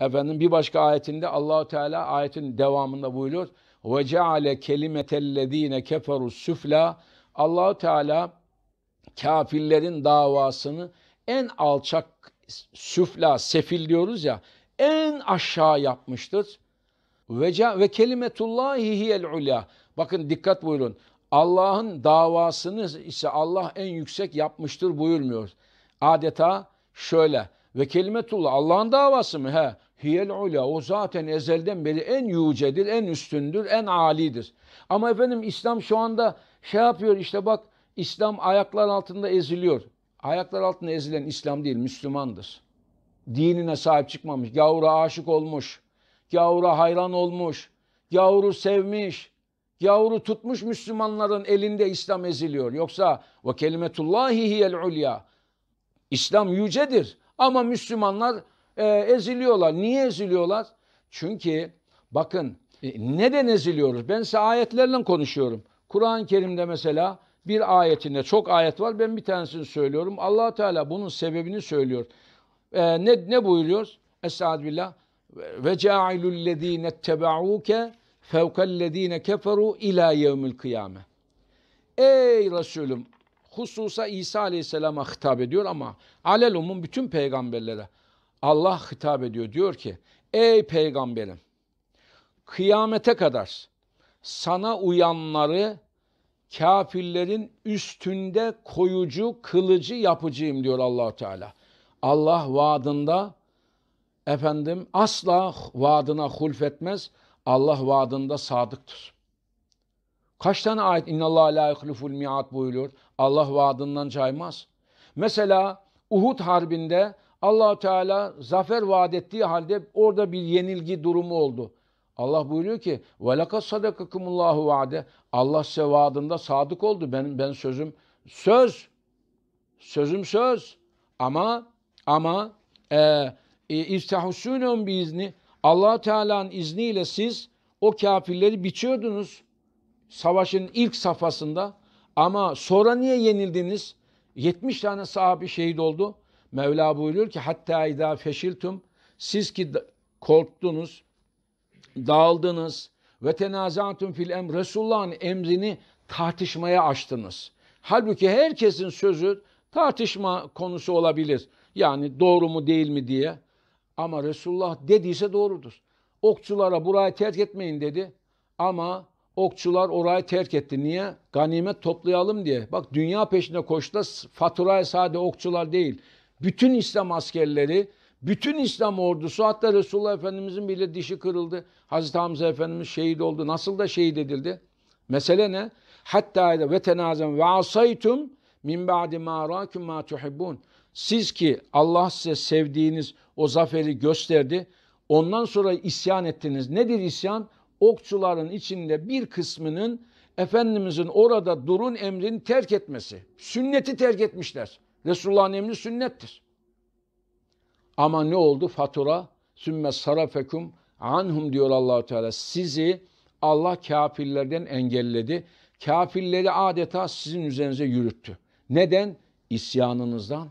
Efendim bir başka ayetinde Allahu Teala ayetin devamında buyuruyor. Ve ceale kelimetellezine keferu süfla. Allahu Teala kafirlerin davasını en alçak süfla, sefil diyoruz ya, en aşağı yapmıştır. Ve, ve kelimetullahi hiyel ula. Bakın dikkat buyurun. Allah'ın davasını ise Allah en yüksek yapmıştır buyurmuyor. Adeta şöyle ve kelimetullah Allah'ın davası mı? He. Hiyel ula o zaten ezelden beri en yücedir, en üstündür, en alidir. Ama efendim İslam şu anda şey yapıyor işte bak İslam ayaklar altında eziliyor. Ayaklar altında ezilen İslam değil Müslümandır. Dinine sahip çıkmamış, gavura aşık olmuş, gavura hayran olmuş, gavuru sevmiş, gavuru tutmuş Müslümanların elinde İslam eziliyor. Yoksa ve kelimetullahi hiyel ulya. İslam yücedir ama Müslümanlar e, eziliyorlar. Niye eziliyorlar? Çünkü bakın e, neden eziliyoruz? Ben size ayetlerle konuşuyorum. Kur'an-ı Kerim'de mesela bir ayetinde çok ayet var. Ben bir tanesini söylüyorum. allah Teala bunun sebebini söylüyor. E, ne, ne buyuruyoruz? Estaizu billah. Ve ca'ilüllezine tebauke fevkellezine keferu ila yevmül kıyame. Ey Resulüm hususa İsa Aleyhisselam'a hitap ediyor ama alelumun bütün peygamberlere. Allah hitap ediyor. Diyor ki ey peygamberim kıyamete kadar sana uyanları kafirlerin üstünde koyucu, kılıcı yapıcıyım diyor Allah Teala. Allah vaadında efendim asla vaadına hulfetmez. Allah vaadında sadıktır. Kaç tane ayet innallaha la yuhliful miat buyuruyor. Allah vaadından caymaz. Mesela Uhud harbinde allah Teala zafer vaat ettiği halde orada bir yenilgi durumu oldu. Allah buyuruyor ki وَلَكَ صَدَقَكُمُ اللّٰهُ vaade Allah size vaadında sadık oldu. Ben, ben sözüm söz. Sözüm söz. Ama ama e, e bir izni allah Teala'nın izniyle siz o kafirleri biçiyordunuz savaşın ilk safhasında ama sonra niye yenildiniz? 70 tane sahabi şehit oldu. Mevla buyuruyor ki hatta idâ feşiltum siz ki korktunuz, dağıldınız ve tenazatun fil em Resulullah'ın emrini tartışmaya açtınız. Halbuki herkesin sözü tartışma konusu olabilir. Yani doğru mu değil mi diye. Ama Resulullah dediyse doğrudur. Okçulara burayı terk etmeyin dedi. Ama okçular orayı terk etti. Niye? Ganimet toplayalım diye. Bak dünya peşine koştu. Faturayı sade okçular değil. Bütün İslam askerleri, bütün İslam ordusu hatta Resulullah Efendimizin bile dişi kırıldı. Hazreti Hamza Efendimiz şehit oldu. Nasıl da şehit edildi? Mesele ne? Hatta ve tenazem ve asaytum min ba'di ma rakum ma tuhibbun. Siz ki Allah size sevdiğiniz o zaferi gösterdi. Ondan sonra isyan ettiniz. Nedir isyan? Okçuların içinde bir kısmının Efendimizin orada durun emrini terk etmesi. Sünneti terk etmişler. Resulullah'ın emri sünnettir. Ama ne oldu? Fatura sümme sarafekum anhum diyor Allah Teala. Sizi Allah kafirlerden engelledi. Kafirleri adeta sizin üzerinize yürüttü. Neden? İsyanınızdan.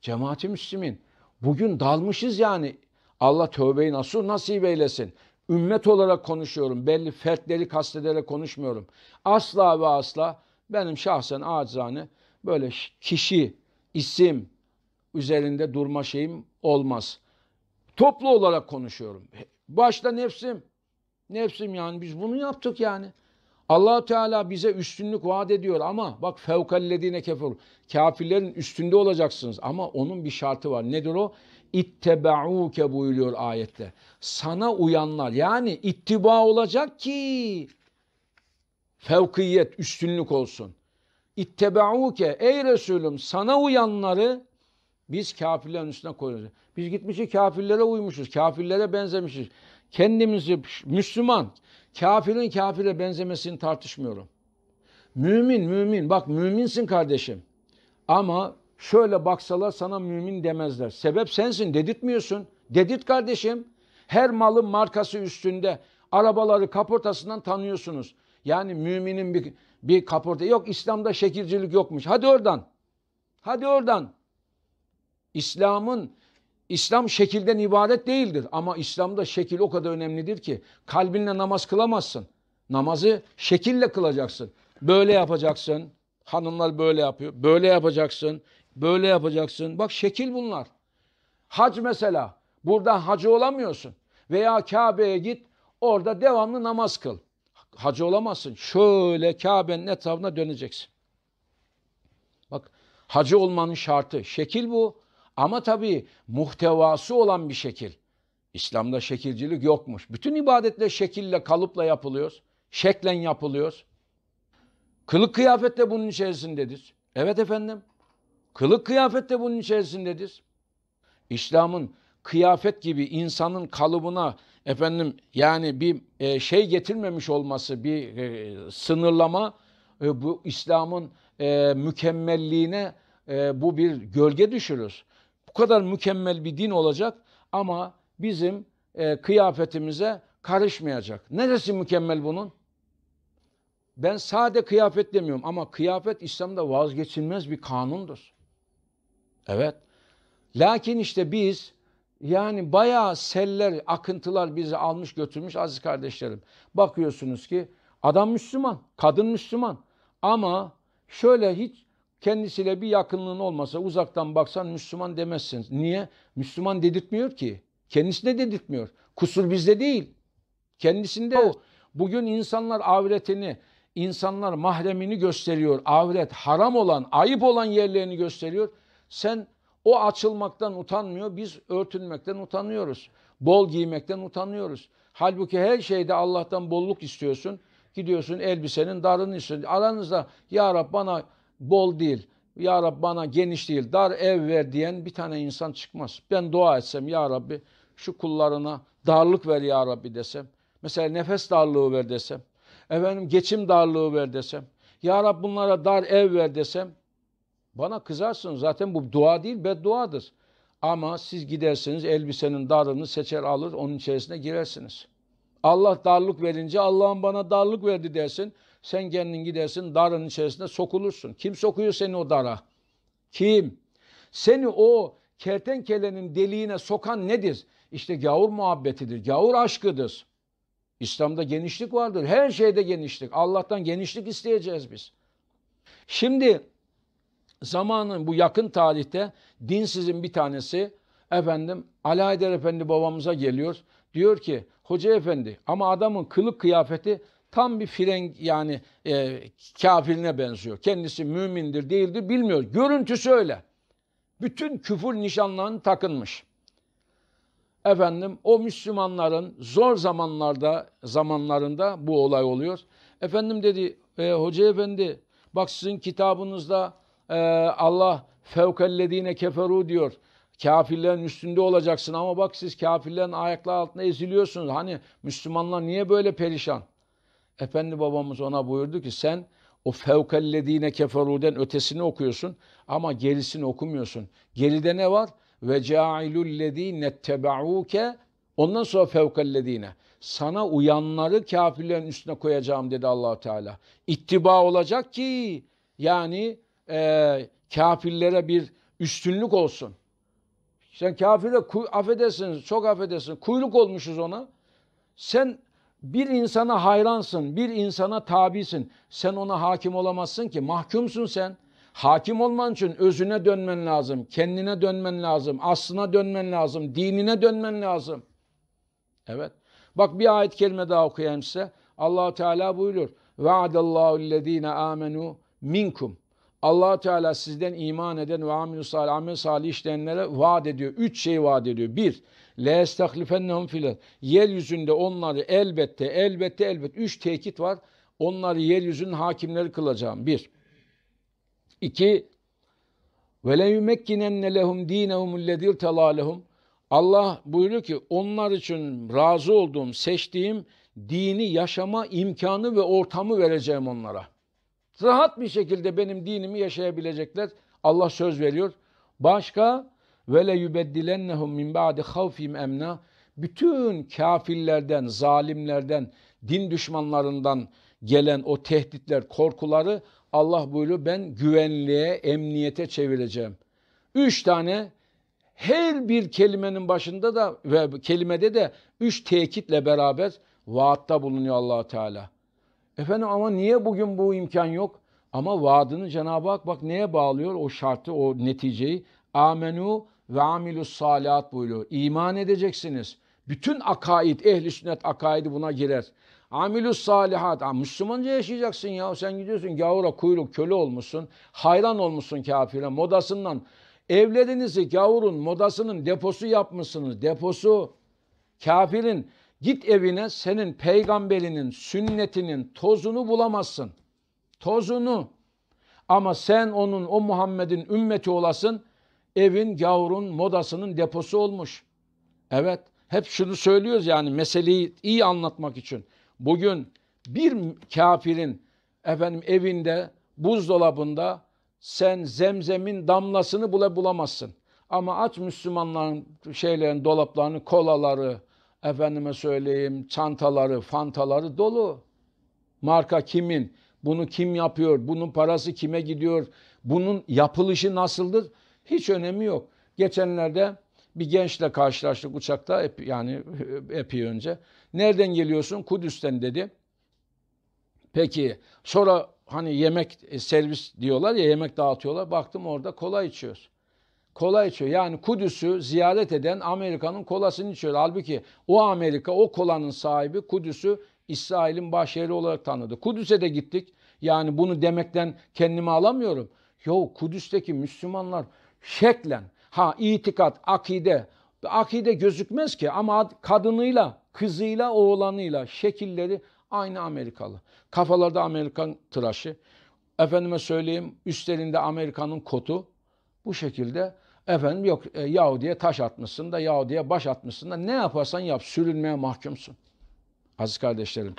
Cemaati Müslümin. Bugün dalmışız yani. Allah tövbeyi nasıl nasip eylesin. Ümmet olarak konuşuyorum. Belli fertleri kastederek konuşmuyorum. Asla ve asla benim şahsen acizane böyle kişi isim üzerinde durma şeyim olmaz. Toplu olarak konuşuyorum. Başta nefsim. Nefsim yani biz bunu yaptık yani. allah Teala bize üstünlük vaat ediyor ama bak fevkallediğine kefur. Kafirlerin üstünde olacaksınız ama onun bir şartı var. Nedir o? İttebauke buyuruyor ayette. Sana uyanlar yani ittiba olacak ki fevkiyet, üstünlük olsun. İttebauke ey Resulüm sana uyanları biz kafirlerin üstüne koyuyoruz. Biz gitmişiz kafirlere uymuşuz. Kafirlere benzemişiz. Kendimizi Müslüman, kafirin kafire benzemesini tartışmıyorum. Mümin, mümin. Bak müminsin kardeşim. Ama şöyle baksalar sana mümin demezler. Sebep sensin dedirtmiyorsun. Dedit kardeşim. Her malın markası üstünde. Arabaları kaportasından tanıyorsunuz. Yani müminin bir bir kaporta yok İslam'da şekircilik yokmuş. Hadi oradan. Hadi oradan. İslam'ın İslam şekilden ibaret değildir ama İslam'da şekil o kadar önemlidir ki kalbinle namaz kılamazsın. Namazı şekille kılacaksın. Böyle yapacaksın. Hanımlar böyle yapıyor. Böyle yapacaksın. Böyle yapacaksın. Bak şekil bunlar. Hac mesela. Burada hacı olamıyorsun. Veya Kabe'ye git. Orada devamlı namaz kıl hacı olamazsın. Şöyle Kabe'nin etrafına döneceksin. Bak hacı olmanın şartı şekil bu ama tabii muhtevası olan bir şekil. İslam'da şekilcilik yokmuş. Bütün ibadetler şekille, kalıpla yapılıyor. Şeklen yapılıyor. Kılık kıyafet de bunun içerisindedir. Evet efendim. Kılık kıyafet de bunun içerisindedir. İslam'ın kıyafet gibi insanın kalıbına, efendim yani bir e, şey getirmemiş olması bir e, sınırlama e, bu İslam'ın mükemmelliğine bu bir gölge düşürür. Bu kadar mükemmel bir din olacak ama bizim kıyafetimize karışmayacak. Neresi mükemmel bunun? Ben sade kıyafet demiyorum ama kıyafet İslam'da vazgeçilmez bir kanundur. Evet. Lakin işte biz yani bayağı seller, akıntılar bizi almış götürmüş aziz kardeşlerim. Bakıyorsunuz ki adam Müslüman, kadın Müslüman ama şöyle hiç kendisiyle bir yakınlığın olmasa uzaktan baksan Müslüman demezsiniz. Niye? Müslüman dedirtmiyor ki. Kendisine dedirtmiyor. Kusur bizde değil. Kendisinde o. Bugün insanlar avretini, insanlar mahremini gösteriyor. Avret haram olan, ayıp olan yerlerini gösteriyor. Sen o açılmaktan utanmıyor, biz örtünmekten utanıyoruz. Bol giymekten utanıyoruz. Halbuki her şeyde Allah'tan bolluk istiyorsun. Gidiyorsun elbisenin darını istiyorsun. Aranızda ya Rab bana bol değil, ya Rab bana geniş değil, dar ev ver diyen bir tane insan çıkmaz. Ben dua etsem ya Rabbi şu kullarına darlık ver ya Rabbi desem. Mesela nefes darlığı ver desem. Efendim geçim darlığı ver desem. Ya Rab bunlara dar ev ver desem. Bana kızarsın zaten bu dua değil bedduadır. Ama siz gidersiniz elbisenin darını seçer alır onun içerisine girersiniz. Allah darlık verince Allah'ın bana darlık verdi dersin. Sen kendin gidersin darın içerisine sokulursun. Kim sokuyor seni o dara? Kim? Seni o kertenkelenin deliğine sokan nedir? İşte gavur muhabbetidir, gavur aşkıdır. İslam'da genişlik vardır. Her şeyde genişlik. Allah'tan genişlik isteyeceğiz biz. Şimdi zamanın bu yakın tarihte dinsizin bir tanesi efendim Ala Eder Efendi babamıza geliyor. Diyor ki hoca efendi ama adamın kılık kıyafeti tam bir frenk yani e, kafirine benziyor. Kendisi mümindir değildir bilmiyor. Görüntüsü öyle. Bütün küfür nişanlarını takınmış. Efendim o Müslümanların zor zamanlarda zamanlarında bu olay oluyor. Efendim dedi e, hoca efendi bak sizin kitabınızda e, Allah fevkellezine keferu diyor. Kafirlerin üstünde olacaksın ama bak siz kafirlerin ayakları altında eziliyorsunuz. Hani Müslümanlar niye böyle perişan? Efendi babamız ona buyurdu ki sen o fevkellezine keferuden ötesini okuyorsun ama gerisini okumuyorsun. Geride ne var? Ve cailullezine tebauke ondan sonra fevkellezine sana uyanları kafirlerin üstüne koyacağım dedi Allahu Teala. İttiba olacak ki yani e, kafirlere bir üstünlük olsun. Sen kafire affedersin, çok affedersin. Kuyruk olmuşuz ona. Sen bir insana hayransın, bir insana tabisin. Sen ona hakim olamazsın ki. Mahkumsun sen. Hakim olman için özüne dönmen lazım, kendine dönmen lazım, aslına dönmen lazım, dinine dönmen lazım. Evet. Bak bir ayet kelime daha okuyayım size. Allah Teala buyuruyor. Vaadallahu lillezine amenu minkum allah Teala sizden iman eden ve amilü salih, amel salih işleyenlere vaat ediyor. Üç şey vaat ediyor. Bir, le estaklifennehum fil Yeryüzünde onları elbette, elbette, elbette. Üç tekit var. Onları yeryüzünün hakimleri kılacağım. Bir. İki, ve le yumekkinen lehum dinehum lezî Allah buyuruyor ki onlar için razı olduğum, seçtiğim dini yaşama imkanı ve ortamı vereceğim onlara rahat bir şekilde benim dinimi yaşayabilecekler. Allah söz veriyor. Başka vele le yubeddilennehum min ba'di havfim emna bütün kafirlerden, zalimlerden, din düşmanlarından gelen o tehditler, korkuları Allah buyuruyor ben güvenliğe, emniyete çevireceğim. Üç tane her bir kelimenin başında da ve kelimede de üç tekitle beraber vaatta bulunuyor allah Teala. Efendim ama niye bugün bu imkan yok? Ama vaadini Cenab-ı Hak bak neye bağlıyor o şartı, o neticeyi? Amenu ve amilus salat buyuruyor. İman edeceksiniz. Bütün akaid, ehli sünnet akaidi buna girer. Amilus salihat. Müslümanca yaşayacaksın ya. Sen gidiyorsun gavura kuyruk köle olmuşsun. Hayran olmuşsun kafire modasından. Evlerinizi gavurun modasının deposu yapmışsınız. Deposu kafirin Git evine senin peygamberinin sünnetinin tozunu bulamazsın. Tozunu. Ama sen onun o Muhammed'in ümmeti olasın. Evin gavurun modasının deposu olmuş. Evet hep şunu söylüyoruz yani meseleyi iyi anlatmak için. Bugün bir kafirin efendim evinde buzdolabında sen zemzemin damlasını bile bulamazsın. Ama aç Müslümanların şeylerin dolaplarını, kolaları, efendime söyleyeyim çantaları, fantaları dolu. Marka kimin? Bunu kim yapıyor? Bunun parası kime gidiyor? Bunun yapılışı nasıldır? Hiç önemi yok. Geçenlerde bir gençle karşılaştık uçakta yani epey önce. Nereden geliyorsun? Kudüs'ten dedi. Peki sonra hani yemek e, servis diyorlar ya yemek dağıtıyorlar. Baktım orada kola içiyoruz kola içiyor. Yani Kudüs'ü ziyaret eden Amerika'nın kolasını içiyor. Halbuki o Amerika o kolanın sahibi Kudüs'ü İsrail'in başyeri olarak tanıdı. Kudüs'e de gittik. Yani bunu demekten kendimi alamıyorum. Yo Kudüs'teki Müslümanlar şeklen, ha itikat, akide, akide gözükmez ki ama kadınıyla, kızıyla, oğlanıyla şekilleri aynı Amerikalı. Kafalarda Amerikan tıraşı, efendime söyleyeyim üstlerinde Amerika'nın kotu. Bu şekilde Efendim yok e, Yahudi'ye taş atmışsın da Yahudi'ye baş atmışsın da ne yaparsan yap sürülmeye mahkumsun. Aziz kardeşlerim